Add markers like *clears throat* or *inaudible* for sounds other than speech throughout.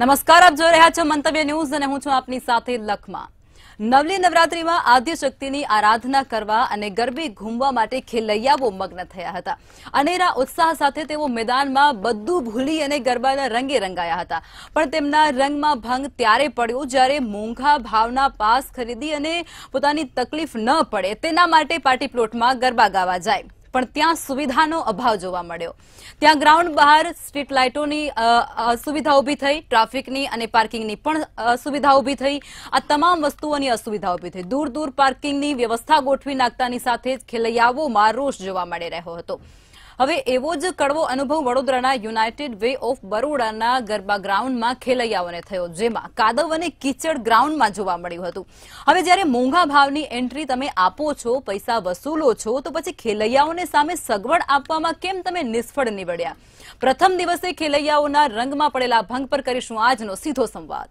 નમસ્કાર આપ જોઈ રહ્યા છો મંતવ્ય ન્યૂઝ અને હું છું આપની સાથે લખમાં નવલી નવરાત્રીમાં આદ્યશક્તિની આરાધના કરવા અને ગરબે ઘૂમવા માટે ખેલૈયાઓ મગ્ન થયા હતા અનેરા ઉત્સાહ સાથે તેઓ મેદાનમાં બધું ભૂલી અને ગરબાના રંગે રંગાયા હતા પણ તેમના રંગમાં ભંગ ત્યારે પડ્યો જ્યારે મોંઘા ભાવના પાસ ખરીદી અને પોતાની તકલીફ ન પડે તેના માટે પાર્ટી પ્લોટમાં ગરબા ગાવા જાય પણ ત્યાં સુવિધાનો અભાવ જોવા મળ્યો ત્યાં ગ્રાઉન્ડ બહાર સ્ટ્રીટ લાઇટોની સુવિધા ઊભી થઈ ટ્રાફિકની અને પાર્કિંગની પણ સુવિધા ઊભી થઈ આ તમામ વસ્તુઓની અસુવિધા ઊભી થઈ દૂર દૂર પાર્કિંગની વ્યવસ્થા ગોઠવી નાખતાની સાથે જ ખેલૈયાઓમાં રોષ જોવા મળી રહ્યો હતો હવે એવો જ કડવો અનુભવ વડોદરાના યુનાઇટેડ વે ઓફ બરોડાના ગરબા ગ્રાઉન્ડમાં ખેલૈયાઓને થયો જેમાં કાદવ અને કિચડ ગ્રાઉન્ડમાં જોવા મળ્યું હતું હવે જ્યારે મોંઘા ભાવની એન્ટ્રી તમે આપો છો પૈસા વસૂલો છો તો પછી ખેલૈયાઓને સામે સગવડ આપવામાં કેમ તમે નિષ્ફળ નીવડ્યા પ્રથમ દિવસે ખેલૈયાઓના રંગમાં પડેલા ભંગ પર કરીશું આજનો સીધો સંવાદ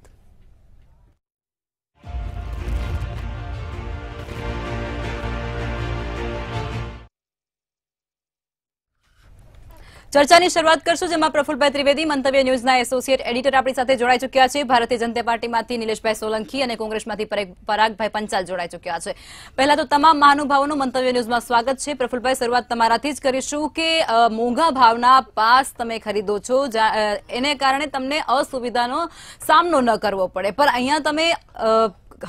ચર્ચાની શરૂઆત કરશું જેમાં પ્રફુલભાઈ ત્રિવેદી મંતવ્ય ન્યૂઝના એસોસિએટ એડિટર આપણી સાથે જોડાઈ ચૂક્યા છે ભારતીય જનતા પાર્ટીમાંથી નિલેશભાઈ સોલંકી અને કોંગ્રેસમાંથી પરાગભાઈ પંચાલ જોડાઈ ચૂક્યા છે પહેલા તો તમામ મહાનુભાવોનું મંતવ્ય ન્યૂઝમાં સ્વાગત છે પ્રફુલભાઈ શરૂઆત તમારાથી જ કરીશું કે મોંઘા ભાવના પાસ તમે ખરીદો છો એને કારણે તમને અસુવિધાનો સામનો ન કરવો પડે પણ અહીંયા તમે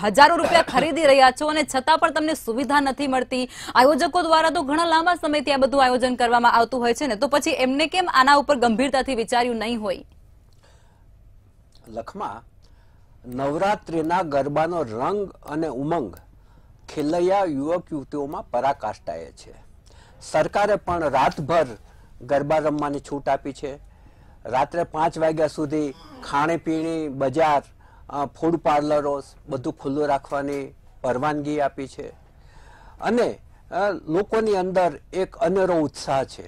હજારો રૂપિયા ખરીદી રહ્યા છો અને છતાં પણ તમને સુવિધા નથી મળતી આયોજકો દ્વારા તો ઘણા લાંબા સમયથી આ બધું આયોજન કરવામાં આવતું હોય છે ને તો પછી એમને કેમ આના ઉપર ગંભીરતાથી વિચાર્યું નહીં હોય લખમાં નવરાત્રિના ગરબાનો રંગ અને ઉમંગ ખેલૈયા યુવક યુવતીઓમાં પરાકાષ્ઠાએ છે સરકારે પણ રાતભર ગરબા રમવાની છૂટ આપી છે રાત્રે પાંચ વાગ્યા સુધી ખાણીપીણી બજાર ફૂડ પાર્લરોસ બધું ખુલ્લું રાખવાની પરવાનગી આપી છે અને લોકોની અંદર એક અનેરો ઉત્સાહ છે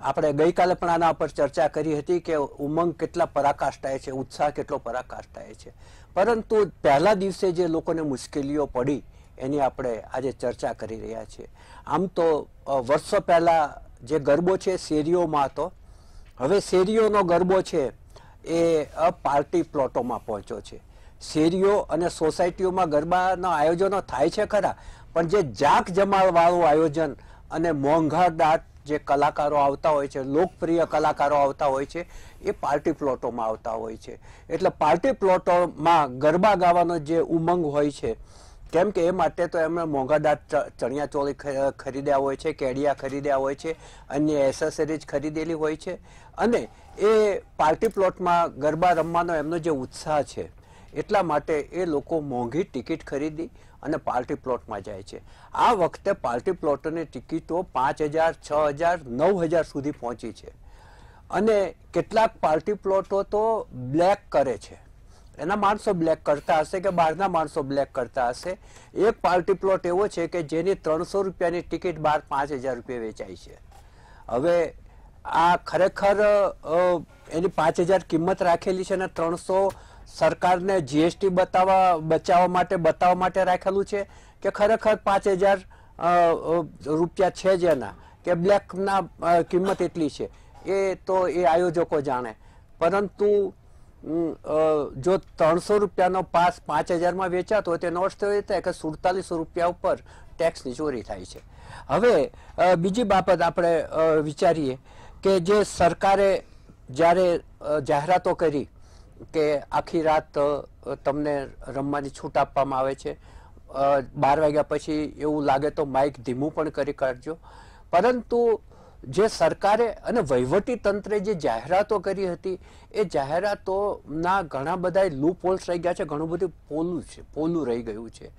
આપણે ગઈકાલે પણ આના પર ચર્ચા કરી હતી કે ઉમંગ કેટલા પરાકાષ્ઠાએ છે ઉત્સાહ કેટલો પરાકાષ્ઠાએ છે પરંતુ પહેલા દિવસે જે લોકોને મુશ્કેલીઓ પડી એની આપણે આજે ચર્ચા કરી રહ્યા છીએ આમ તો વર્ષો પહેલાં જે ગરબો છે શેરીઓમાં હતો હવે શેરીઓનો ગરબો છે એ પાર્ટી પ્લોટોમાં પહોંચ્યો છે શેરીઓ અને સોસાયટીઓમાં ગરબાના આયોજનો થાય છે ખરા પણ જે જાક જમાવાળું આયોજન અને મોંઘાદાટ જે કલાકારો આવતા હોય છે લોકપ્રિય કલાકારો આવતા હોય છે એ પાર્ટી પ્લોટોમાં આવતા હોય છે એટલે પાર્ટી પ્લોટોમાં ગરબા ગાવાનો જે ઉમંગ હોય છે કેમ કે એ માટે તો એમણે મોંઘા ચણિયા ચોળી ખરીદ્યા હોય છે કેડિયા ખરીદ્યા હોય છે અન્ય એસેસરીઝ ખરીદેલી હોય છે અને એ પાર્ટી પ્લોટમાં ગરબા રમવાનો એમનો જે ઉત્સાહ છે એટલા માટે એ લોકો મોંઘી ટિકિટ ખરીદી અને પાર્ટી પ્લોટમાં જાય છે આ વખતે પાર્ટી પ્લોટની ટિકિટો પાંચ હજાર છ હજાર નવ હજાર સુધી પહોંચી છે અને કેટલાક પાર્ટી પ્લોટો તો બ્લેક કરે છે એના માણસો બ્લેક કરતા હશે કે બહારના માણસો બ્લેક કરતા હશે એક પાર્ટી પ્લોટ એવો છે કે જેની ત્રણસો રૂપિયાની ટિકિટ બહાર પાંચ હજાર રૂપિયા વેચાય છે હવે આ ખરેખર એની પાંચ હજાર કિંમત રાખેલી છે અને ત્રણસો સરકારને જીએસટી બતાવવા બચાવવા માટે બતાવવા માટે રાખેલું છે કે ખરેખર પાંચ હજાર રૂપિયા છે જેના કે બ્લેકના કિંમત એટલી છે એ તો એ આયોજકો જાણે પરંતુ જો ત્રણસો રૂપિયાનો પાસ પાંચ હજારમાં વેચાતો તેનો અર્થ એ થાય કે સુડતાલીસો રૂપિયા ઉપર ટેક્સની ચોરી થાય છે હવે બીજી બાબત આપણે વિચારીએ કે જે સરકારે જ્યારે જાહેરાતો કરી કે આખી રાત તમને રમવાની છૂટ આપવામાં આવે છે બાર વાગ્યા પછી એવું લાગે તો માઇક ધીમું પણ કરી કાઢજો પરંતુ જે સરકારે અને વહીવટી તંત્રે જે જાહેરાતો કરી હતી એ જાહેરાતોના ઘણા બધા લૂપ હોલ્સ રહી ગયા છે ઘણું બધું પોલું છે પોલું રહી ગયું છે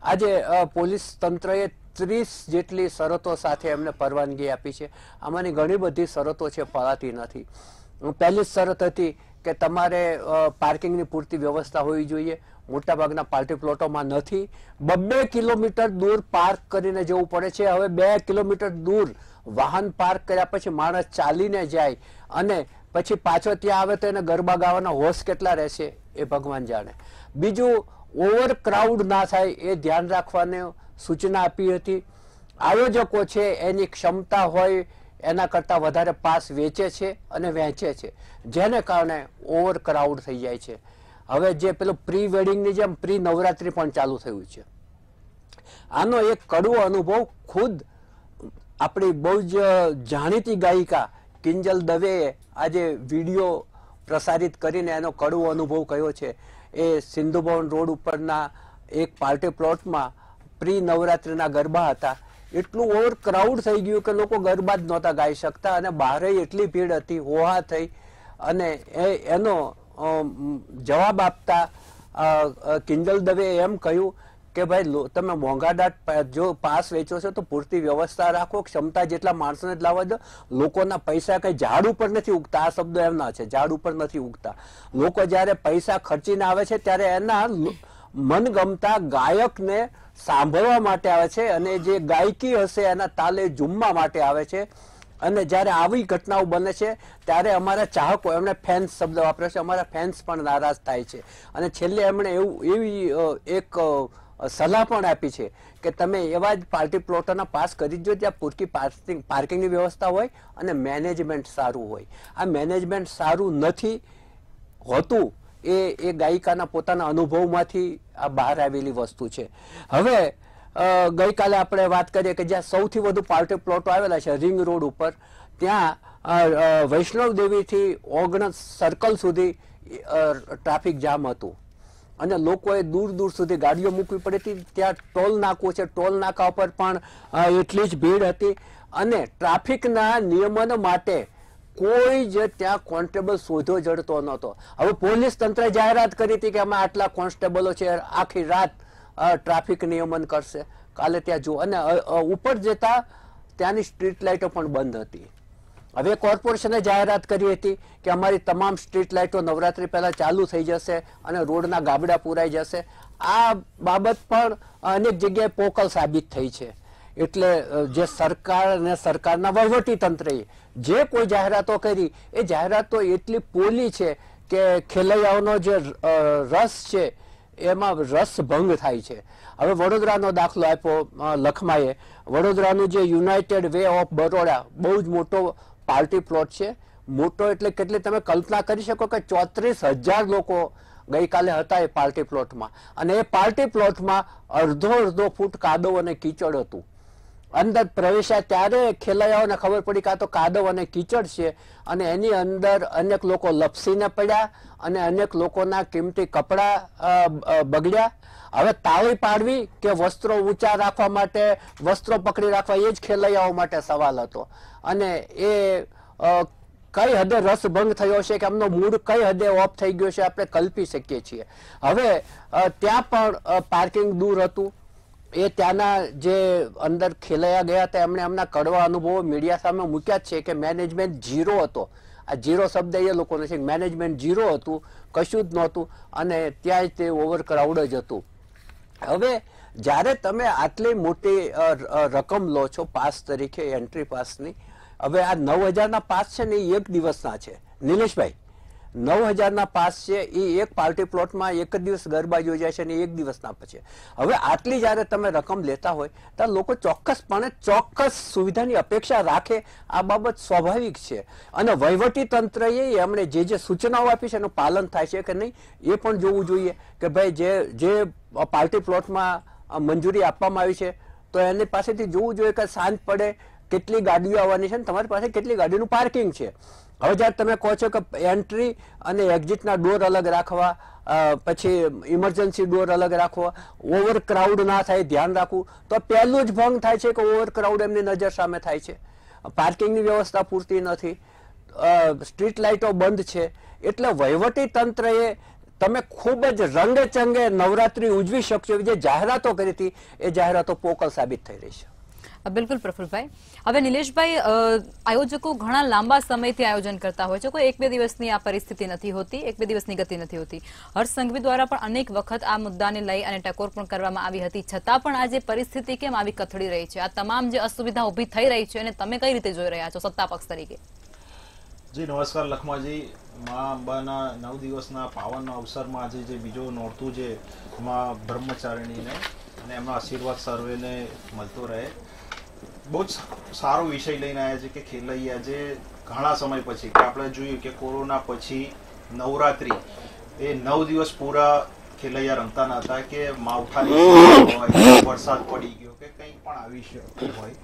આજે પોલીસ તંત્રએ ત્રીસ જેટલી શરતો સાથે એમને પરવાનગી આપી છે આમાંની ઘણી બધી શરતો છે પળાતી નથી પહેલી શરત હતી કે તમારે પાર્કિંગની પૂરતી વ્યવસ્થા હોવી જોઈએ મોટાભાગના પાર્ટી પ્લોટોમાં નથી બબે કિલોમીટર દૂર પાર્ક કરીને જવું પડે છે હવે બે કિલોમીટર દૂર વાહન પાર્ક કર્યા પછી માણસ ચાલીને જાય અને પછી પાછો ત્યાં આવે તો એને ગરબા ગાવાના હોશ કેટલા રહેશે એ ભગવાન જાણે બીજું ઓવર ક્રાઉડ ના થાય એ ધ્યાન રાખવાની સૂચના આપી હતી આયોજકો છે એની ક્ષમતા હોય એના કરતાં વધારે પાસ વેચે છે અને વહેંચે છે જેને કારણે ઓવર ક્રાઉડ થઈ જાય છે હવે જે પેલું પ્રી વેડિંગની જેમ પ્રી નવરાત્રિ પણ ચાલુ થયું છે આનો એક કડવો અનુભવ ખુદ આપણી બહુ જ જાણીતી ગાયિકા કિંજલ દવેએ આજે વિડીયો પ્રસારિત કરીને એનો કડવો અનુભવ કયો છે એ સિંધુ ભવન રોડ ઉપરના એક પાર્ટી પ્લોટમાં પ્રી નવરાત્રિના ગરબા હતા એટલું ઓવર ક્રાઉડ થઈ ગયું કે લોકો ગરબા જ નહોતા ગાઈ શકતા અને બહારે એટલી ભીડ હતી હોહા થઈ અને એનો જવાબ આપતા કિંજલ દવે એમ કહ્યું કે ભાઈ તમે મોંઘાદાર જો પાસ વેચો છો તો પૂરતી વ્યવસ્થા રાખો ક્ષમતા જેટલા માણસોને જ લાવવા દો લોકોના પૈસા કંઈ ઝાડ ઉપર નથી ઉગતા આ શબ્દો એમના છે ઝાડ ઉપર નથી ઉગતા લોકો જ્યારે પૈસા ખર્ચીને આવે છે ત્યારે એના મનગમતા ગાયકને સાંભળવા માટે આવે છે અને જે ગાયકી હશે એના તાલે ઝુમવા માટે આવે છે અને જ્યારે આવી ઘટનાઓ બને છે ત્યારે અમારા ચાહકો એમણે ફેન્સ શબ્દ વાપરે છે અમારા ફેન્સ પણ નારાજ થાય છે અને છેલ્લે એમણે એવું એવી એક સલાહ પણ આપી છે કે તમે એવા જ પાર્ટી પ્લોટોના પાસ કરી જો ત્યાં પૂરતી પાર્કિંગ પાર્કિંગની વ્યવસ્થા હોય અને મેનેજમેન્ટ સારું હોય આ મેનેજમેન્ટ સારું નથી હોતું એ એ ગાયિકાના પોતાના અનુભવમાંથી આ બહાર આવેલી વસ્તુ છે હવે ગઈકાલે આપણે વાત કરીએ કે જ્યાં સૌથી વધુ પાર્ટી પ્લોટો આવેલા છે રિંગ રોડ ઉપર ત્યાં વૈષ્ણવ દેવીથી ઓગણ સર્કલ સુધી ટ્રાફિક જામ હતું અને લોકોએ દૂર દૂર સુધી ગાડીઓ મૂકવી પડી હતી ત્યાં ટોલ નાકો છે ટોલ નાકા ઉપર પણ એટલી જ ભીડ હતી અને ટ્રાફિકના નિયમન માટે કોઈ જ ત્યાં કોન્સ્ટેબલ શોધો જડતો નહોતો હવે પોલીસ તંત્રે જાહેરાત કરી હતી કે અમે આટલા કોન્સ્ટેબલો છે આખી રાત ટ્રાફિક નિયમન કરશે કાલે ત્યાં જુઓ અને ઉપર જતા ત્યાંની સ્ટ્રીટ લાઇટો પણ બંધ હતી હવે કોર્પોરેશને જાહેરાત કરી હતી કે અમારી તમામ સ્ટ્રીટ લાઇટો નવરાત્રી પહેલાં ચાલુ થઈ જશે અને રોડના ગાબડા પુરાઈ જશે આ બાબત પણ અનેક જગ્યાએ પોકલ સાબિત થઈ છે એટલે જે સરકાર અને સરકારના વહીવટી તંત્રએ જે કોઈ જાહેરાતો કરી એ જાહેરાતો એટલી પોલી છે કે ખેલૈયાઓનો જે રસ છે એમાં રસ ભંગ થાય છે હવે વડોદરાનો દાખલો આપ્યો લખમાએ વડોદરાનું જે યુનાઇટેડ વે ઓફ બરોડા બહુ જ મોટો પાર્ટી પ્લોટ છે મોટો એટલે કેટલી તમે કલ્પના કરી શકો કે ચોત્રીસ હજાર લોકો ગઈકાલે હતા એ પાર્ટી પ્લોટમાં અને એ પાર્ટી પ્લોટમાં અડધો અડધો ફૂટ કાદવ અને કીચડ હતું અંદર પ્રવેશ્યા ત્યારે ખેલૈયાઓને ખબર પડી કાં તો કાદવ અને કીચડ છે અને એની અંદર અનેક લોકો લપસીને પડ્યા અને અનેક લોકોના કિંમતી કપડાં બગડ્યા હવે તાળી પાડવી કે વસ્ત્રો ઊંચા રાખવા માટે વસ્ત્રો પકડી રાખવા એ જ ખેલૈયાઓ માટે સવાલ હતો અને એ કઈ હદે રસભંગ થયો છે કે એમનો મૂડ કઈ હદે ઓફ થઈ ગયો છે આપણે કલ્પી શકીએ છીએ હવે ત્યાં પણ પાર્કિંગ દૂર હતું એ ત્યાંના જે અંદર ખેલાયા ગયા હતા એમણે એમના કડવા અનુભવો મીડિયા સામે મૂક્યા છે કે મેનેજમેન્ટ ઝીરો હતો આ જીરો શબ્દ એ લોકોને છે મેનેજમેન્ટ ઝીરો હતું કશું જ નહોતું અને ત્યાં જ તે ઓવરક્રાઉડ જ હતું હવે જ્યારે તમે આટલી મોટી રકમ લો છો પાસ તરીકે એન્ટ્રી પાસની હવે આ નવ હજારના પાસ છે ને એક દિવસના છે નિલેશભાઈ નવ હજારના પાસ છે એ એક પાર્ટી પ્લોટમાં એક જ દિવસ ગરબા યોજાય છે અને એક દિવસના પછી હવે આટલી જ્યારે તમે રકમ લેતા હોય ત્યારે લોકો ચોક્કસપણે ચોક્કસ સુવિધાની અપેક્ષા રાખે આ બાબત સ્વાભાવિક છે અને વહીવટી તંત્રએ એમણે જે જે સૂચનાઓ આપી છે એનું પાલન થાય છે કે નહીં એ પણ જોવું જોઈએ કે ભાઈ જે જે પાર્ટી પ્લોટમાં મંજૂરી આપવામાં આવી છે તો એની પાસેથી જોવું જોઈએ કે સાંજ પડે કેટલી ગાડીઓ આવવાની છે અને તમારી પાસે કેટલી ગાડીનું પાર્કિંગ છે હવે જ્યારે તમે કહો છો કે એન્ટ્રી અને એક્ઝિટના ડોર અલગ રાખવા પછી ઇમરજન્સી ડોર અલગ રાખવા ઓવર ક્રાઉડ ના થાય ધ્યાન રાખવું તો પહેલું જ ભંગ થાય છે કે ઓવર ક્રાઉડ એમની નજર સામે થાય છે પાર્કિંગની વ્યવસ્થા પૂરતી નથી સ્ટ્રીટ લાઇટો બંધ છે એટલે વહીવટી તંત્રએ તમે ખૂબ જ રંગેચંગે નવરાત્રી ઉજવી શકશો જે જાહેરાતો કરી હતી એ જાહેરાતો પોકલ સાબિત થઈ રહી છે બિલકુલ પ્રફુલભાઈ હવે નિલેશભાઈ આયોજકો ઘણા લાંબા સમયથી આયોજન કરતા હોય છે કોઈ એક બે દિવસની આ પરિસ્થિતિ નથી હોતી એક બે દિવસની ગતિ નથી હોતી હર્ષ સંઘવી દ્વારા પણ અનેક વખત આ મુદ્દાને લઈ અને ટકોર પણ કરવામાં આવી હતી છતાં પણ આ જે પરિસ્થિતિ કેમ આવી કથળી રહી છે આ તમામ જે અસુવિધા ઉભી થઈ રહી છે અને તમે કઈ રીતે જોઈ રહ્યા છો સત્તા પક્ષ તરીકે જી નમસ્કાર લખમાજી મા અંબાના નવ દિવસના પાવન અવસરમાં આજે જે બીજો નોરતું છે મા બ્રહ્મચારિણીને અને એમનો આશીર્વાદ સર્વેને મળતો રહે બહુ જ સારો વિષય લઈને આવ્યા છે કે ખેલૈયા જે ઘણા સમય પછી કે આપણે જોયું કે કોરોના પછી નવરાત્રી એ નવ દિવસ પૂરા ખેલૈયા રમતા નહોતા કે માવઠાની હોય વરસાદ પડી ગયો કે કંઈ પણ આવી શક્યું હોય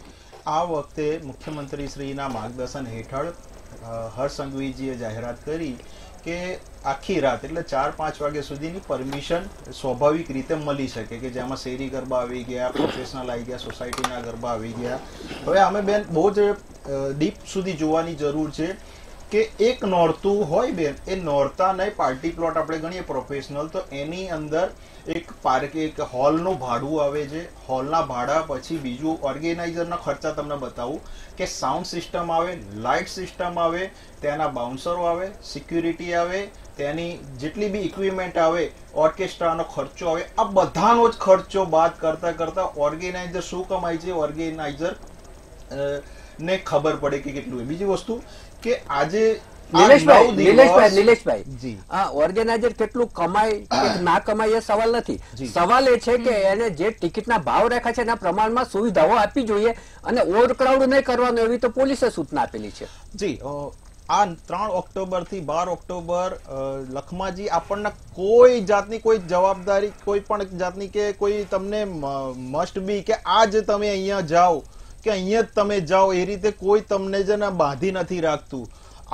આ વખતે મુખ્યમંત્રી શ્રીના માર્ગદર્શન હેઠળ હર્ષ સંઘવીજીએ જાહેરાત કરી કે આખી રાત એટલે ચાર પાંચ વાગ્યા સુધીની પરમિશન સ્વાભાવિક રીતે મળી શકે કે જેમાં શેરી ગરબા આવી ગયા પ્રોફેશનલ આવી ગયા સોસાયટીના ગરબા આવી ગયા હવે અમે બેન બહુ જ ડીપ સુધી જોવાની જરૂર છે કે એક નોરતું હોય બેન એ નોરતા નહીં પાર્ટી પ્લોટ આપણે ગણીએ પ્રોફેશનલ તો એની અંદર એક પાર્ક એક હોલનું ભાડું આવે છે હોલના ભાડા પછી બીજું ઓર્ગેનાઇઝરના ખર્ચા તમને બતાવું કે સાઉન્ડ સિસ્ટમ આવે લાઇટ સિસ્ટમ આવે તેના બાઉન્સરો આવે સિક્યુરિટી આવે તેની જેટલી બી ઇક્વિપમેન્ટ આવે ઓર્કેસ્ટ્રાનો ખર્ચો આવે આ બધાનો જ ખર્ચો બાદ કરતાં કરતાં ઓર્ગેનાઇઝર શું કમાય છે ઓર્ગેનાઇઝર ને ખબર પડે કે કેટલું હોય બીજી વસ્તુ કે આજે ઓર્ગેનાઇઝર કેટલું કમાય ના કમાય એ સવાલ નથી સવાલ એ છે કે એને જે ટિકિટના ભાવ રાખ્યા છે એના પ્રમાણમાં સુવિધાઓ આપવી જોઈએ અને ઓવરક્રાઉડ નહીં કરવાનું એવી તો પોલીસે સૂચના આપેલી છે જી આ ત્રણ ઓક્ટોબર થી બાર ઓક્ટોબર લખમાજી આપણને કોઈ જાતની કોઈ જવાબદારી કોઈ પણ જાતની કે કોઈ તમને મસ્ટ બી કે આજ તમે અહીંયા જાઓ કે અહીંયા જ તમે જાઓ એ રીતે કોઈ તમને છે ને બાંધી નથી રાખતું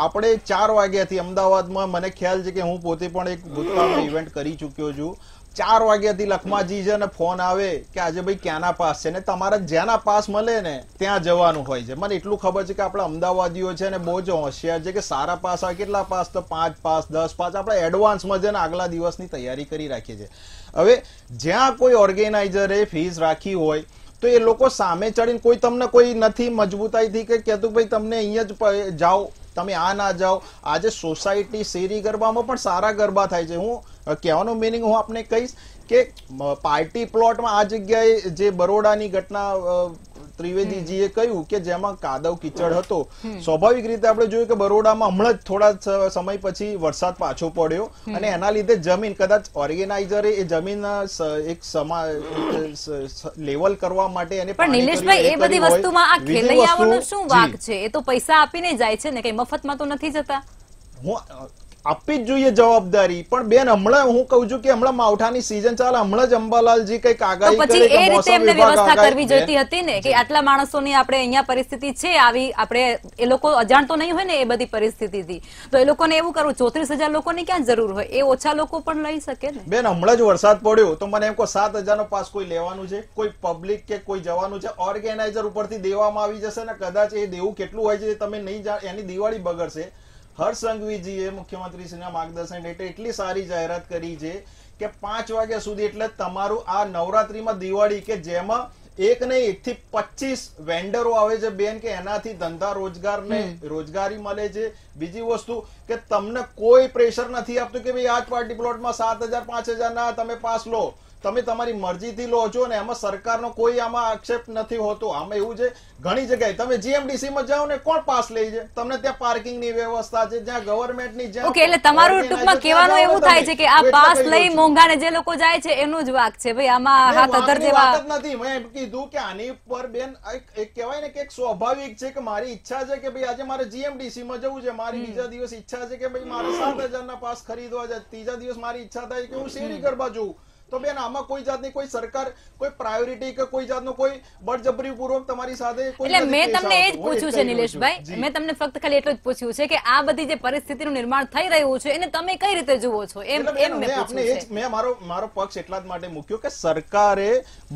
આપણે ચાર વાગ્યાથી અમદાવાદમાં મને ખ્યાલ છે કે હું પોતે પણ એક ભૂતકાળમાં ઇવેન્ટ કરી ચૂક્યો છું ચાર વાગ્યાથી લખમાજી છે ને ફોન આવે કે આજે ભાઈ ક્યાંના પાસ છે ને તમારા જ્યાંના પાસ મળે ને ત્યાં જવાનું હોય છે મને એટલું ખબર છે કે આપણા અમદાવાદીઓ છે ને બહુ જ હોશિયાર છે કે સારા પાસ આવે કેટલા પાસ તો પાંચ પાસ દસ પાસ આપણે એડવાન્સમાં છે ને આગલા દિવસની તૈયારી કરી રાખીએ છીએ હવે જ્યાં કોઈ ઓર્ગેનાઇઝરે ફીસ રાખી હોય તો એ લોકો સામે ચડીને કોઈ તમને કોઈ નથી મજબૂતાઈથી કે કહેતું ભાઈ તમને અહીંયા જ જાઓ તમે આ ના જાઓ આજે સોસાયટી શેરી ગરબામાં પણ સારા ગરબા થાય છે હું કહેવાનો મિનિંગ હું આપને કહીશ કે પાર્ટી પ્લોટમાં આ જગ્યાએ જે બરોડાની ઘટના ત્રિવેદીજીએ કહ્યું કે જેમાં કાદવ કિચડ હતો સ્વાભાવિક રીતે આપણે જોયું કે બરોડામાં હમણાં જ થોડા સમય પછી વરસાદ પાછો પડ્યો અને એના લીધે જમીન કદાચ ઓર્ગેનાઇઝરે એ જમીન એક સમા લેવલ કરવા માટે અને પણ નિલેશભાઈ એ બધી વસ્તુમાં આ ખેલૈયાઓનો શું વાક છે એ તો પૈસા આપીને જાય છે ને કઈ મફતમાં તો નથી જતા હું આપવી જ જોઈએ જવાબદારી પણ બેન હમણાં હું કહું છું કે હમણાં માવઠાની સીઝન ચાલે હમણાં જ અંબાલાલજી કઈક આગાહી કરે કે મોસમ વિભાગ કરવી જોઈતી હતી ને કે આટલા માણસોની આપણે અહીંયા પરિસ્થિતિ છે આવી આપણે એ લોકો અજાણ તો નહીં હોય ને એ બધી પરિસ્થિતિથી તો એ લોકોને એવું કરવું ચોત્રીસ હજાર લોકોની ક્યાં જરૂર હોય એ ઓછા લોકો પણ લઈ શકે ને બેન હમણાં જ વરસાદ પડ્યો તો મને એમ કો સાત હજાર નો પાસ કોઈ લેવાનું છે કોઈ પબ્લિક કે કોઈ જવાનું છે ઓર્ગેનાઇઝર ઉપરથી દેવામાં આવી જશે ને કદાચ એ દેવું કેટલું હોય છે તમે નહીં જાણ એની દિવાળી બગડશે હર્ષ સંઘવીજીએ મુખ્યમંત્રીશ્રીના માર્ગદર્શન હેઠળ એટલી સારી જાહેરાત કરી છે કે પાંચ વાગ્યા સુધી એટલે તમારું આ નવરાત્રીમાં દિવાળી કે જેમાં એક ને એક થી પચીસ વેન્ડરો આવે છે બેન કે એનાથી ધંધા રોજગાર ને રોજગારી મળે છે બીજી વસ્તુ કે તમને કોઈ પ્રેશર નથી આપતું કે ભાઈ આ જ પાર્ટી પ્લોટમાં સાત હજાર પાંચ હજાર ના તમે પાસ લો તમે તમારી મરજીથી લો છો ને એમાં સરકારનો કોઈ આમાં આક્ષેપ નથી હોતો આમાં એવું છે ઘણી જગ્યાએ તમે જીએમડીસીમાં જાઓ ને કોણ પાસ લઈ છે તમને ત્યાં પાર્કિંગની વ્યવસ્થા છે જ્યાં ગવર્મેન્ટની જ્યાં ઓકે એટલે તમારું ટૂંકમાં કહેવાનું એવું થાય છે કે આ પાસ લઈ મોંઘાને જે લોકો જાય છે એનો જ વાક છે ભાઈ આમાં હાથ અધર જેવા નથી મેં એમ કીધું કે આની પર બેન એક કહેવાય ને કે એક સ્વાભાવિક છે કે મારી ઈચ્છા છે કે ભાઈ આજે મારે જીએમડીસીમાં જવું છે મારી બીજા દિવસ ઈચ્છા છે કે ભાઈ મારે સાત હજારના પાસ ખરીદવા છે ત્રીજા દિવસ મારી ઈચ્છા થાય કે હું શેરી કરવા જોઉં તો બેન આમાં કોઈ જાતની કોઈ સરકાર કોઈ પ્રાયોરિટી કે કોઈ જાતનો કોઈ બળજબરી પૂર્વક તમારી સાથે એટલે મેં તમને એ જ પૂછ્યું છે નિલેશભાઈ મેં તમને ફક્ત ખાલી એટલું જ પૂછ્યું છે કે આ બધી જે પરિસ્થિતિનું નિર્માણ થઈ રહ્યું છે એને તમે કઈ રીતે જુઓ છો એમ એમ મેં પૂછ્યું છે મેં મારો મારો પક્ષ એટલા જ માટે મૂક્યો કે સરકારે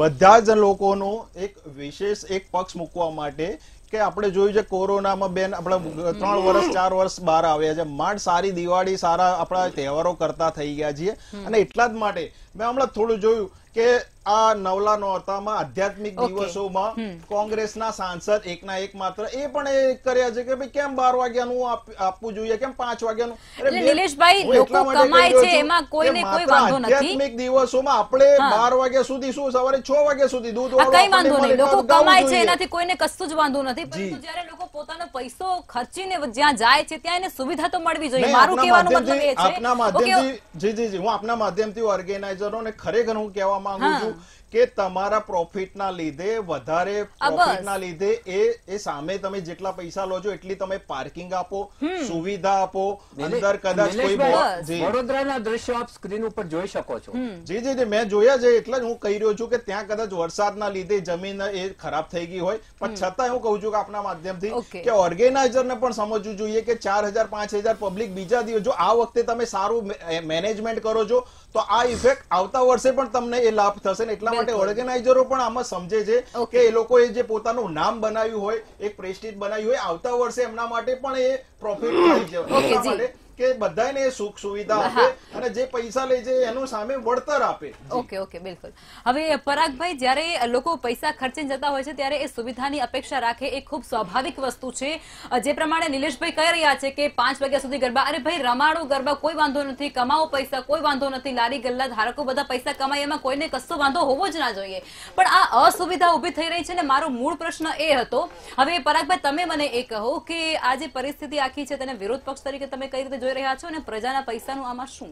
બધા જ લોકોનો એક વિશેષ એક પક્ષ મૂકવા માટે કે આપણે જોયું છે કોરોનામાં બેન આપણા ત્રણ વર્ષ ચાર વર્ષ બહાર આવ્યા છે માંડ સારી દિવાળી સારા આપણા તહેવારો કરતા થઈ ગયા છીએ અને એટલા જ માટે મેં હમણાં થોડું જોયું કે આ નવલા નોરતામાં આધ્યાત્મિક દિવસોમાં કોંગ્રેસના સાંસદ એકના એક માત્ર એ પણ એ કર્યા છે કે ભાઈ કેમ બાર વાગ્યાનું આપવું જોઈએ કેમ પાંચ વાગ્યાનું નિલેશભાઈ લોકો કમાય છે એમાં કોઈને કોઈ વાંધો નથી આધ્યાત્મિક દિવસોમાં આપણે બાર વાગ્યા સુધી શું સવારે છ વાગ્યા સુધી દૂધ કઈ વાંધો નહીં લોકો કમાય છે એનાથી કોઈને કશું જ વાંધો નથી પરંતુ જ્યારે લોકો પોતાનો પૈસો ખર્ચીને જ્યાં જાય છે ત્યાં એને સુવિધા તો મળવી જોઈએ મારું કહેવાનું મતલબ એ છે આપના માધ્યમથી જી જી જી હું આપના માધ્યમથી ઓર્ગેનાઇઝર શહેરીજનોને ખરેખર હું કહેવા માંગુ છું કે તમારા પ્રોફિટના લીધે વધારે પ્રોફિટના લીધે એ એ સામે તમે જેટલા પૈસા લો છો એટલી તમે પાર્કિંગ આપો સુવિધા આપો અંદર કદાચ કોઈ વડોદરાના દ્રશ્યો આપ સ્ક્રીન ઉપર જોઈ શકો છો જી જી જી મેં જોયા છે એટલે જ હું કહી રહ્યો છું કે ત્યાં કદાચ વરસાદના લીધે જમીન એ ખરાબ થઈ ગઈ હોય પણ છતાં હું કહું છું કે આપના માધ્યમથી કે ઓર્ગેનાઇઝર ને પણ સમજવું જોઈએ કે ચાર હજાર પાંચ હજાર પબ્લિક બીજા દિવસ જો આ વખતે તમે સારું મેનેજમેન્ટ કરો છો તો આ ઇફેક્ટ આવતા વર્ષે પણ તમને એ લાભ થશે ને એટલા માટે ઓર્ગેનાઇઝરો પણ આમાં સમજે છે કે એ લોકોએ જે પોતાનું નામ બનાવ્યું હોય એક પ્રેસ્ટીજ બનાવ્યું હોય આવતા વર્ષે એમના માટે પણ એ પ્રોફિટ થાય છે કે બધાને સુખ સુવિધા આપે અને જે પૈસા લે છે એનું સામે વળતર આપે ઓકે ઓકે બિલકુલ હવે પરાગભાઈ જ્યારે લોકો પૈસા ખર્ચીને જતા હોય છે ત્યારે એ સુવિધાની અપેક્ષા રાખે એ ખૂબ સ્વાભાવિક વસ્તુ છે જે પ્રમાણે નિલેશભાઈ કહી રહ્યા છે કે પાંચ વાગ્યા સુધી ગરબા અરે ભાઈ રમાડો ગરબા કોઈ વાંધો નથી કમાવો પૈસા કોઈ વાંધો નથી લારી ગલ્લા ધારકો બધા પૈસા કમાય એમાં કોઈને કશો વાંધો હોવો જ ના જોઈએ પણ આ અસુવિધા ઉભી થઈ રહી છે ને મારો મૂળ પ્રશ્ન એ હતો હવે પરાગભાઈ તમે મને એ કહો કે આ જે પરિસ્થિતિ આખી છે તેને વિરોધ પક્ષ તરીકે તમે કઈ રીતે જોઈ રહ્યા છો અને પ્રજાના પૈસાનું આમાં શું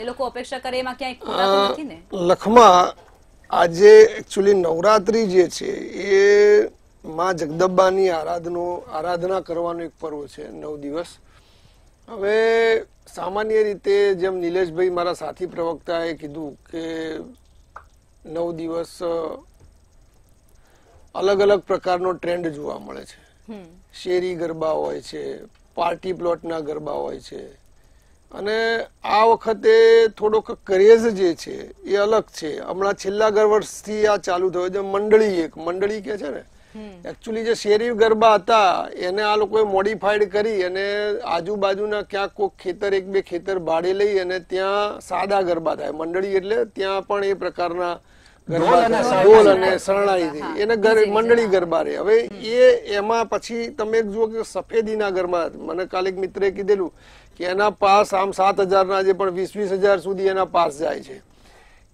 એ લોકો અપેક્ષા કરે એમાં ક્યાંય નથી લખમાં આજે એકચ્યુઅલી નવરાત્રી જે છે એ માં જગદંબાની આરાધનો આરાધના કરવાનો એક પર્વ છે નવ દિવસ હવે સામાન્ય રીતે જેમ નિલેશભાઈ મારા સાથી પ્રવક્તાએ કીધું કે નવ દિવસ અલગ અલગ પ્રકારનો ટ્રેન્ડ જોવા મળે છે શેરી ગરબા હોય છે પાર્ટી પ્લોટના ગરબા હોય છે અને આ વખતે થોડોક ક્રેઝ જે છે એ અલગ છે હમણાં છેલ્લા ગર વર્ષથી આ ચાલુ થયો છે મંડળી એક મંડળી કે છે ને એકચ્યુઅલી જે શેરી ગરબા હતા એને આ લોકોએ મોડિફાઈડ કરી અને આજુબાજુના ક્યાંક કોઈક ખેતર એક બે ખેતર ભાડે લઈ અને ત્યાં સાદા ગરબા થાય મંડળી એટલે ત્યાં પણ એ પ્રકારના તમે જુઓ કે સફેદીના ગરબા મને કાલે મિત્રે કીધેલું કે એના પાસ આમ સાત હજારના વીસ વીસ હજાર સુધી એના પાસ જાય છે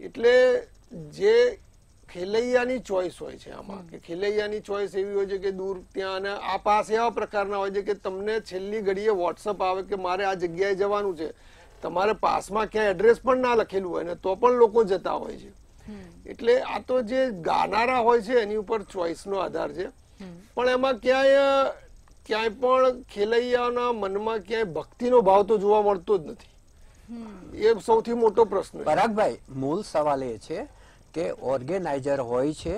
એટલે જે ખેલૈયાની ચોઈસ હોય છે આમાં કે ખેલૈયાની ચોઈસ એવી હોય છે કે દૂર ત્યાં અને આ પાસ એવા પ્રકારના હોય છે કે તમને છેલ્લી ઘડીએ વોટ્સઅપ આવે કે મારે આ જગ્યાએ જવાનું છે તમારે પાસમાં ક્યાંય એડ્રેસ પણ ના લખેલું હોય ને તો પણ લોકો જતા હોય છે એટલે આ તો જે ગાનારા હોય છે એની ઉપર ચોઈસનો આધાર છે પણ એમાં ક્યાંય ક્યાંય પણ ખેલૈયાના મનમાં ક્યાંય ભક્તિનો ભાવ તો જોવા મળતો જ નથી એ સૌથી મોટો પ્રશ્ન પરાગભાઈ મૂળ સવાલ એ છે કે ઓર્ગેનાઇઝર હોય છે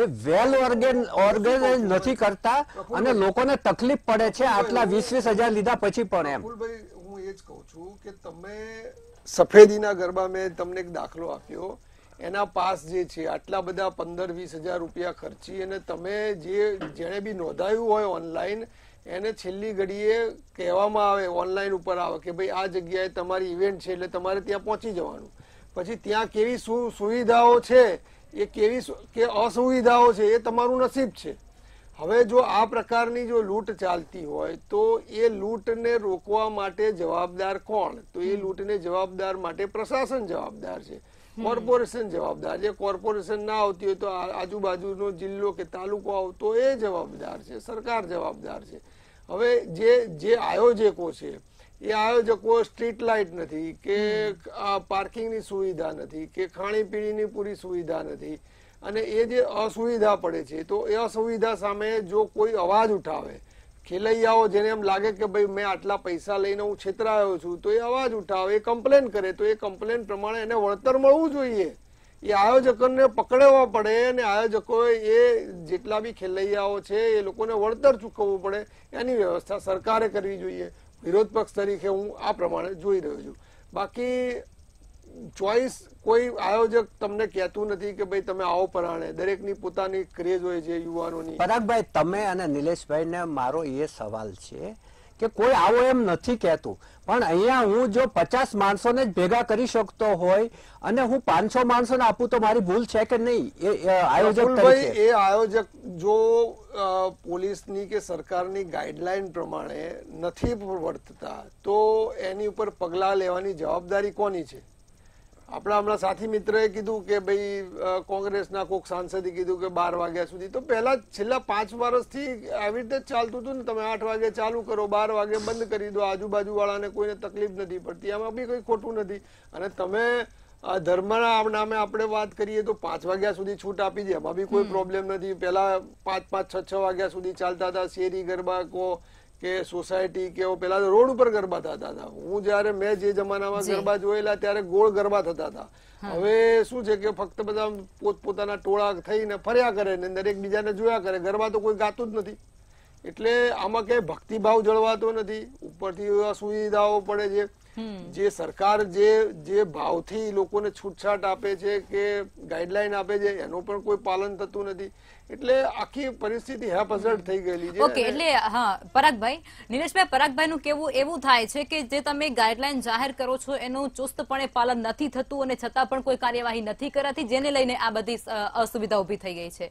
એ વેલ ઓર્ગેન ઓર્ગેનાઇઝ નથી કરતા અને લોકોને તકલીફ પડે છે આટલા વીસ વીસ હજાર લીધા પછી પણ એમ હું એ જ કહું છું કે તમે સફેદીના ગરબા મેં તમને એક દાખલો આપ્યો એના પાસ જે છે આટલા બધા પંદર વીસ હજાર રૂપિયા ખર્ચી અને તમે જે જેણે બી નોંધાયું હોય ઓનલાઈન એને છેલ્લી ઘડીએ કહેવામાં આવે ઓનલાઈન ઉપર આવે કે ભાઈ આ જગ્યાએ તમારી ઇવેન્ટ છે એટલે તમારે ત્યાં પહોંચી જવાનું પછી ત્યાં કેવી સુવિધાઓ છે એ કેવી કે અસુવિધાઓ છે એ તમારું નસીબ છે હવે જો આ પ્રકારની જો લૂંટ ચાલતી હોય તો એ લૂંટને રોકવા માટે જવાબદાર કોણ તો એ લૂંટને જવાબદાર માટે પ્રશાસન જવાબદાર છે કોર્પોરેશન જવાબદાર છે કોર્પોરેશન ના આવતી હોય તો આજુબાજુનો જિલ્લો કે તાલુકો આવતો એ જવાબદાર છે સરકાર જવાબદાર છે હવે જે જે આયોજકો છે એ આયોજકો સ્ટ્રીટ લાઇટ નથી કે પાર્કિંગની સુવિધા નથી કે ખાણીપીણીની પૂરી સુવિધા નથી અને એ જે અસુવિધા પડે છે તો એ અસુવિધા સામે જો કોઈ અવાજ ઉઠાવે ખેલૈયાઓ જેને એમ લાગે કે ભાઈ મેં આટલા પૈસા લઈને હું છેતરાયો છું તો એ અવાજ ઉઠાવે એ કમ્પ્લેન કરે તો એ કમ્પ્લેન પ્રમાણે એને વળતર મળવું જોઈએ એ આયોજકોને પકડવા પડે અને આયોજકોએ એ જેટલા બી ખેલૈયાઓ છે એ લોકોને વળતર ચૂકવવું પડે એની વ્યવસ્થા સરકારે કરવી જોઈએ વિરોધ પક્ષ તરીકે હું આ પ્રમાણે જોઈ રહ્યો છું બાકી ચોઈસ કોઈ આયોજક તમને કહેતું નથી કે ભાઈ તમે આવો પરાણે દરેકની પોતાની ક્રેઝ હોય છે યુવાનોની પરાગભાઈ તમે અને નિલેશભાઈને મારો એ સવાલ છે કે કોઈ આવો એમ નથી કહેતું પણ અહીંયા હું જો પચાસ માણસોને જ ભેગા કરી શકતો હોય અને હું પાંચસો માણસોને આપું તો મારી ભૂલ છે કે નહીં એ આયોજક એ આયોજક જો પોલીસની કે સરકારની ગાઈડલાઈન પ્રમાણે નથી વર્તતા તો એની ઉપર પગલાં લેવાની જવાબદારી કોની છે આપણા હમણાં સાથી મિત્રએ કીધું કે ભાઈ કોંગ્રેસના કોઈક સાંસદે કીધું કે બાર વાગ્યા સુધી તો પહેલા છેલ્લા પાંચ વર્ષથી આવી રીતે ચાલતું હતું ને તમે આઠ વાગે ચાલુ કરો બાર વાગે બંધ કરી દો આજુબાજુ વાળાને કોઈને તકલીફ નથી પડતી આમાં બી કંઈ ખોટું નથી અને તમે ધર્મના નામે આપણે વાત કરીએ તો પાંચ વાગ્યા સુધી છૂટ આપી દે એમાં બી કોઈ પ્રોબ્લેમ નથી પહેલા પાંચ પાંચ છ છ વાગ્યા સુધી ચાલતા હતા શેરી ગરબા કો કે સોસાયટી કે પેલા રોડ ઉપર ગરબા થતા હતા હું જયારે મેં જે જમાનામાં ગરબા જોયેલા ત્યારે ગોળ ગરબા થતા હતા હવે શું છે કે ફક્ત બધા પોતપોતાના ટોળા થઈને ફર્યા કરે ને દરેક બીજાને જોયા કરે ગરબા તો કોઈ ગાતું જ નથી એટલે આમાં ક્યાંય ભક્તિભાવ જળવાતો નથી ઉપરથી સુવિધાઓ પડે છે જે સરકાર જે જે ભાવથી લોકોને છૂટછાટ આપે છે કે ગાઈડલાઈન આપે છે એનું પણ કોઈ પાલન થતું નથી એટલે આખી પરિસ્થિતિ હેફઝડ થઈ ગયેલી છે ઓકે એટલે હા પરાગભાઈ નિલેશભાઈ પરાગભાઈનું કેવું એવું થાય છે કે જે તમે ગાઈડલાઈન જાહેર કરો છો એનું ચુસ્તપણે પાલન નથી થતું અને છતાં પણ કોઈ કાર્યવાહી નથી કરાતી જેને લઈને આ બધી અસુવિધા ઉભી થઈ ગઈ છે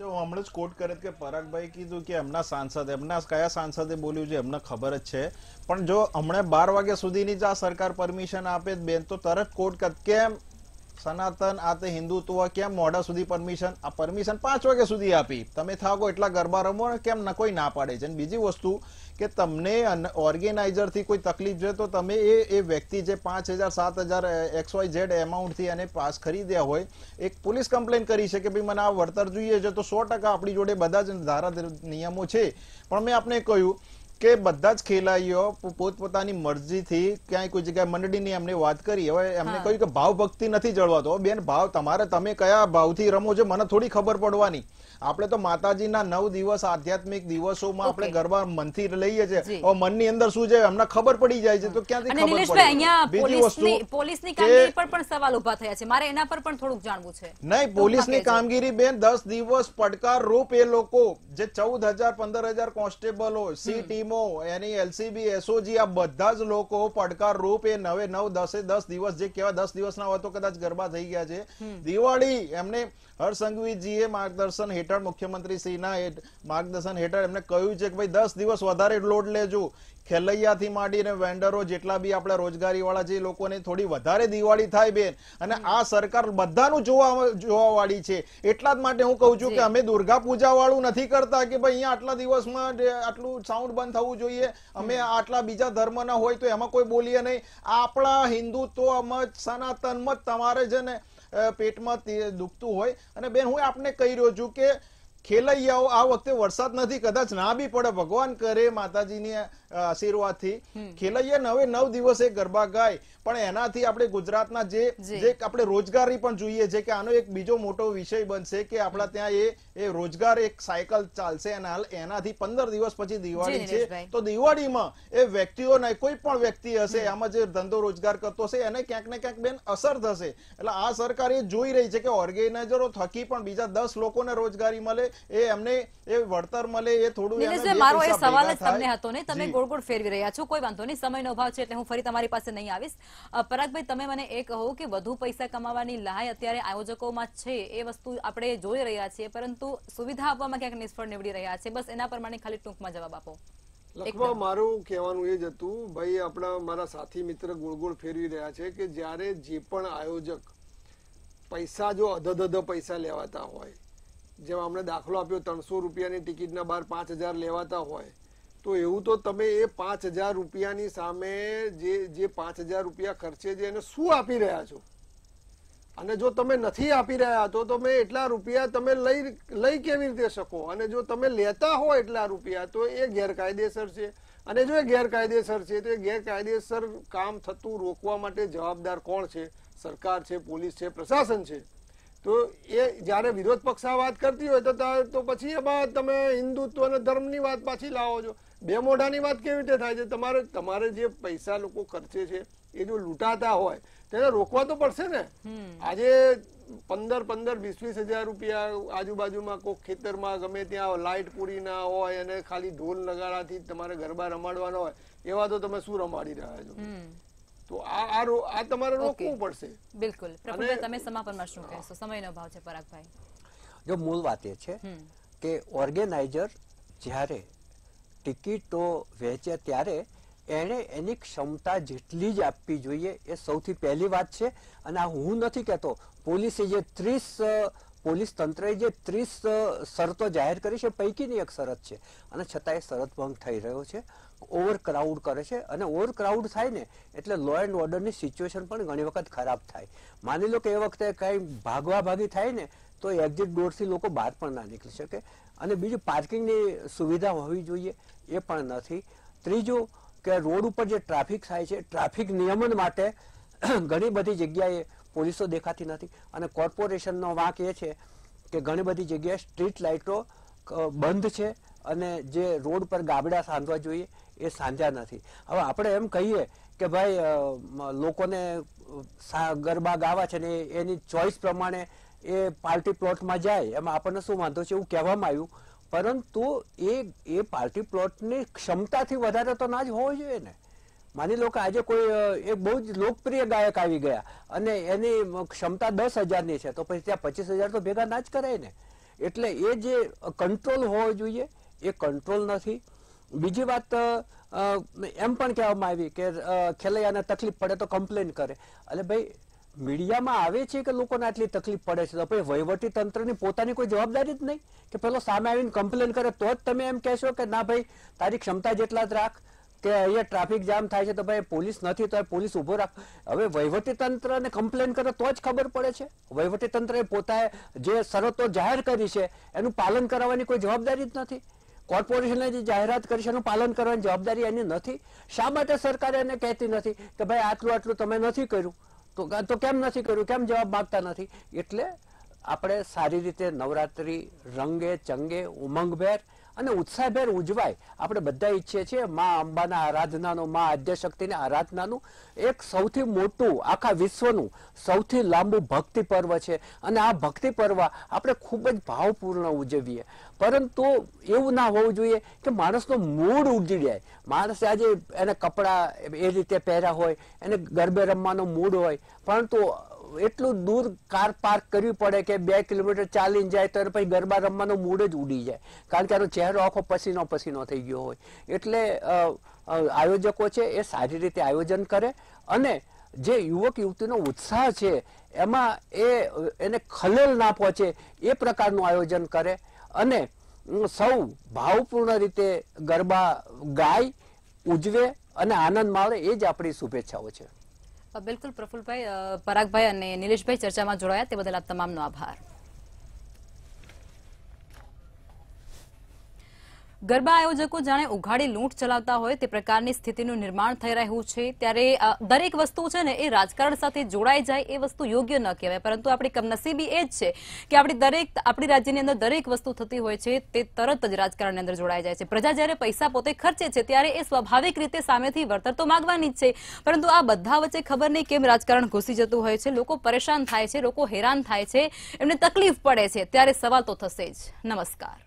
જો હમણાં જ કોટ કરે કે પરાગભાઈ કીધું કે એમના સાંસદ એમના કયા સાંસદે બોલ્યું છે એમને ખબર જ છે પણ જો હમણાં બાર વાગ્યા સુધીની જ આ સરકાર પરમિશન આપે બેન તો તરત કોટ કર કેમ સનાતન આ તે હિન્દુત્વ કેમ મોડા સુધી પરમિશન આ પરમિશન પાંચ વાગ્યા સુધી આપી તમે થાકો એટલા ગરબા રમો કેમ ન કોઈ ના પાડે છે બીજી વસ્તુ કે તમને ઓર્ગેનાઇઝરથી કોઈ તકલીફ છે તો તમે એ એ વ્યક્તિ જે પાંચ હજાર સાત હજાર એક્સ વાય ઝેડ એમાઉન્ટથી એને પાસ ખરીદ્યા હોય એક પોલીસ કમ્પ્લેન કરી છે કે ભાઈ મને આ વળતર જોઈએ છે તો સો ટકા આપણી જોડે બધા જ ધારા નિયમો છે પણ મેં આપને કહ્યું કે બધા જ ખેલાડીઓ પોતપોતાની મરજીથી ક્યાંય કોઈ જગ્યાએ મંડળીની એમને વાત કરી હવે એમને કહ્યું કે ભાવ ભક્તિ નથી જળવાતો બેન ભાવ તમારે તમે કયા ભાવથી રમો છો મને થોડી ખબર પડવાની આપણે તો માતાજીના નવ દિવસ આધ્યાત્મિક દિવસોમાં આપણે ગરબા મનથી લઈએ છીએ હવે મનની અંદર શું છે એમને ખબર પડી જાય છે તો ક્યાંથી ખબર બીજી વસ્તુ પોલીસની કામગીરી પર પણ સવાલ ઉભા થયા છે મારે એના પર પણ થોડુંક જાણવું છે નહીં પોલીસની કામગીરી બેન દસ દિવસ પડકાર રૂપ એ લોકો જે ચૌદ હજાર પંદર હજાર કોન્સ્ટેબલો સી ટીમ ટીમો એની એલસીબી એસઓજી આ બધા જ લોકો પડકાર રૂપ એ નવે નવ દસે દસ દિવસ જે કેવા દસ દિવસના હોય તો કદાચ ગરબા થઈ ગયા છે દિવાળી એમને હર્ષસંઘવીજીએ માર્ગદર્શન હેઠળ મુખ્યમંત્રીશ્રીના માર્ગદર્શન હેઠળ એમને કહ્યું છે કે ભાઈ દસ દિવસ વધારે લોડ લેજો ખેલૈયાથી માંડીને વેન્ડરો જેટલા બી આપણા રોજગારીવાળા જે લોકોને થોડી વધારે દિવાળી થાય બેન અને આ સરકાર બધાનું જોવા જોવાવાળી છે એટલા જ માટે હું કહું છું કે અમે દુર્ગા પૂજા વાળું નથી કરતા કે ભાઈ અહીંયા આટલા દિવસમાં આટલું સાઉન્ડ બંધ થવું જોઈએ અમે આટલા બીજા ધર્મના હોય તો એમાં કોઈ બોલીએ નહીં આપણા હિન્દુત્વમાં સનાતનમાં જ તમારે છે ને પેટમાં દુખતું હોય અને બેન હું આપને કહી રહ્યો છું કે ખેલૈયાઓ આ વખતે વરસાદ નથી કદાચ ના બી પડે ભગવાન કરે માતાજીની આશીર્વાદથી ખેલૈયા નવે નવ દિવસે ગરબા ગાય પણ એનાથી આપણે ગુજરાતના જે આપણે રોજગારી પણ જોઈએ છે કે આનો એક બીજો મોટો વિષય બનશે કે આપણા ત્યાં એ એ રોજગાર એક સાયકલ ચાલશે અને હાલ એનાથી પંદર દિવસ પછી દિવાળી છે તો દિવાળીમાં એ વ્યક્તિઓને કોઈ પણ વ્યક્તિ હશે આમાં જે ધંધો રોજગાર કરતો હશે એને ક્યાંક ને ક્યાંક બેન અસર થશે એટલે આ સરકાર એ જોઈ રહી છે કે ઓર્ગેનાઇઝરો થકી પણ બીજા દસ લોકોને રોજગારી મળે એ એમને એ વળતર મળે એ થોડું મારો સવાલ જ તમને હતો ને તમે ગોળ ગોળ ફેરવી રહ્યા છો કોઈ વાંધો નહીં સમયનો અભાવ છે એટલે હું ફરી તમારી પાસે નહીં આવીશ પરાગભાઈ તમે મને એ કહો કે વધુ પૈસા કમાવાની લહાય અત્યારે આયોજકોમાં છે એ વસ્તુ આપણે જોઈ રહ્યા છીએ પરંતુ સુવિધા આપવામાં ક્યાંક નિષ્ફળ નીવડી રહ્યા છે બસ એના પ્રમાણે ખાલી ટૂંકમાં જવાબ આપો લખમાં મારું કહેવાનું એ જ હતું ભાઈ આપણા મારા સાથી મિત્ર ગોળ ગોળ ફેરવી રહ્યા છે કે જ્યારે જે પણ આયોજક પૈસા જો અધધધ પૈસા લેવાતા હોય જેમાં અમને દાખલો આપ્યો ત્રણસો રૂપિયાની ટિકિટના બાર પાંચ હજાર લેવાતા હોય તો એવું તો તમે એ પાંચ હજાર રૂપિયાની સામે જે જે પાંચ હજાર રૂપિયા ખર્ચે છે એને શું આપી રહ્યા છો અને જો તમે નથી આપી રહ્યા તો તમે એટલા રૂપિયા તમે લઈ લઈ કેવી રીતે શકો અને જો તમે લેતા હો એટલા રૂપિયા તો એ ગેરકાયદેસર છે અને જો એ ગેરકાયદેસર છે તો એ ગેરકાયદેસર કામ થતું રોકવા માટે જવાબદાર કોણ છે સરકાર છે પોલીસ છે પ્રશાસન છે તો એ જ્યારે વિરોધ પક્ષ આ વાત કરતી હોય તો પછી એમાં તમે હિન્દુત્વ અને ધર્મની વાત પાછી લાવો છો બે મોઢાની વાત કેવી રીતે થાય છે તમારે તમારે જે પૈસા લોકો ખર્ચે છે એ જો લૂંટાતા હોય તેને રોકવા તો પડશે ને આજે પંદર પંદર વીસ વીસ હજાર રૂપિયા આજુબાજુમાં કોઈ ખેતરમાં ગમે ત્યાં લાઇટ પૂરી ના હોય અને ખાલી ઢોલ નગારાથી તમારે ગરબા રમાડવાના હોય એવા તો તમે શું રમાડી રહ્યા છો તો આ આ આ તમારે રોકવું પડશે બિલકુલ તમે સમાપનમાં શું કહેશો સમયનો ભાવ છે પરાગભાઈ જો મૂળ વાત એ છે કે ઓર્ગેનાઇઝર જ્યારે ટિકિટો વહેંચે ત્યારે એણે એની ક્ષમતા જેટલી જ આપવી જોઈએ એ સૌથી પહેલી વાત છે અને આ હું નથી કહેતો પોલીસે જે ત્રીસ પોલીસ તંત્રએ જે ત્રીસ શરતો જાહેર કરી છે પૈકીની એક શરત છે અને છતાં એ શરત ભંગ થઈ રહ્યો છે ઓવરક્રાઉડ કરે છે અને ઓવરક્રાઉડ થાય ને એટલે લો એન્ડ ઓર્ડરની સિચ્યુએશન પણ ઘણી વખત ખરાબ થાય માની લો કે એ વખતે કંઈ ભાગવા ભાગી થાય ને તો એક્ઝિટ ડોરથી લોકો બહાર પણ ના નીકળી શકે અને બીજું પાર્કિંગની સુવિધા હોવી જોઈએ એ પણ નથી ત્રીજું કે રોડ ઉપર જે ટ્રાફિક થાય છે ટ્રાફિક નિયમન માટે *clears throat* ઘણી બધી જગ્યાએ પોલીસો દેખાતી નથી અને કોર્પોરેશનનો વાંક એ છે કે ઘણી બધી જગ્યાએ સ્ટ્રીટ લાઇટો બંધ છે અને જે રોડ પર ગાબડા સાંધવા જોઈએ એ સાંજા નથી હવે આપણે એમ કહીએ કે ભાઈ લોકોને ગરબા ગાવા છે ને એની ચોઈસ પ્રમાણે એ પાર્ટી પ્લોટમાં જાય એમાં આપણને શું વાંધો છે એવું કહેવામાં આવ્યું પરંતુ એ એ પાર્ટી પ્લોટની ક્ષમતાથી વધારે તો ના જ હોવો જોઈએ ને માની લો કે આજે કોઈ એક બહુ જ લોકપ્રિય ગાયક આવી ગયા અને એની ક્ષમતા દસ હજારની છે તો પછી ત્યાં પચીસ હજાર તો ભેગા ના જ કરાય ને એટલે એ જે કંટ્રોલ હોવો જોઈએ એ કંટ્રોલ નથી બીજી વાત એમ પણ કહેવામાં આવી કે ખેલૈયાને તકલીફ પડે તો કમ્પ્લેન કરે એટલે ભાઈ મીડિયામાં આવે છે કે લોકોને આટલી તકલીફ પડે છે તો ભાઈ વહીવટી તંત્રની પોતાની કોઈ જવાબદારી જ નહીં કે પેલો સામે આવીને કમ્પ્લેન કરે તો જ તમે એમ કહેશો કે ના ભાઈ તારી ક્ષમતા જેટલા જ રાખ કે અહીંયા ટ્રાફિક જામ થાય છે તો ભાઈ પોલીસ નથી તો પોલીસ ઉભો રાખ હવે વહીવટી તંત્રને કમ્પ્લેન કરે તો જ ખબર પડે છે વહીવટી તંત્રએ પોતાએ જે શરતો જાહેર કરી છે એનું પાલન કરાવવાની કોઈ જવાબદારી જ નથી કોર્પોરેશને જે જાહેરાત કરી છે એનું પાલન કરવાની જવાબદારી એની નથી શા માટે સરકારે એને કહેતી નથી કે ભાઈ આટલું આટલું તમે નથી કર્યું તો તો કેમ નથી કર્યું કેમ જવાબ માગતા નથી એટલે આપણે સારી રીતે નવરાત્રિ રંગે ચંગે ઉમંગભેર અને ઉત્સાહભેર ઉજવાય આપણે બધા ઈચ્છીએ છીએ મા અંબાના આરાધનાનું મા આદ્યશક્તિની આરાધનાનું એક સૌથી મોટું આખા વિશ્વનું સૌથી લાંબુ ભક્તિ પર્વ છે અને આ ભક્તિ પર્વ આપણે ખૂબ જ ભાવપૂર્ણ ઉજવીએ પરંતુ એવું ના હોવું જોઈએ કે માણસનો મૂડ ઉડી જાય માણસે આજે એને કપડાં એ રીતે પહેર્યા હોય એને ગરબે રમવાનો મૂડ હોય પરંતુ એટલું દૂર કાર પાર્ક કરવી પડે કે બે કિલોમીટર ચાલીને જાય તો પછી ગરબા રમવાનો મૂડ જ ઉડી જાય કારણ કે આનો ચહેરો આખો પસીનો પસીનો થઈ ગયો હોય એટલે આયોજકો છે એ સારી રીતે આયોજન કરે અને જે યુવક યુવતીનો ઉત્સાહ છે એમાં એ એને ખલેલ ના પહોંચે એ પ્રકારનું આયોજન કરે અને સૌ ભાવપૂર્ણ રીતે ગરબા ગાય ઉજવે અને આનંદ માણે એ જ આપણી શુભેચ્છાઓ છે બિલકુલ પ્રફુલભાઈ પરાગભાઈ અને નિલેશભાઈ ચર્ચામાં જોડાયા તે બદલ આપ તમામનો આભાર ગરબા આયોજકો જાણે ઉઘાડી લૂંટ ચલાવતા હોય તે પ્રકારની સ્થિતિનું નિર્માણ થઈ રહ્યું છે ત્યારે દરેક વસ્તુ છે ને એ રાજકારણ સાથે જોડાઈ જાય એ વસ્તુ યોગ્ય ન કહેવાય પરંતુ આપણી કમનસીબી એ જ છે કે આપણી દરેક આપણી રાજ્યની અંદર દરેક વસ્તુ થતી હોય છે તે તરત જ રાજકારણની અંદર જોડાઈ જાય છે પ્રજા જ્યારે પૈસા પોતે ખર્ચે છે ત્યારે એ સ્વાભાવિક રીતે સામેથી વળતર તો માગવાની જ છે પરંતુ આ બધા વચ્ચે ખબર નહીં કેમ રાજકારણ ઘૂસી જતું હોય છે લોકો પરેશાન થાય છે લોકો હેરાન થાય છે એમને તકલીફ પડે છે ત્યારે સવાલ તો થશે જ નમસ્કાર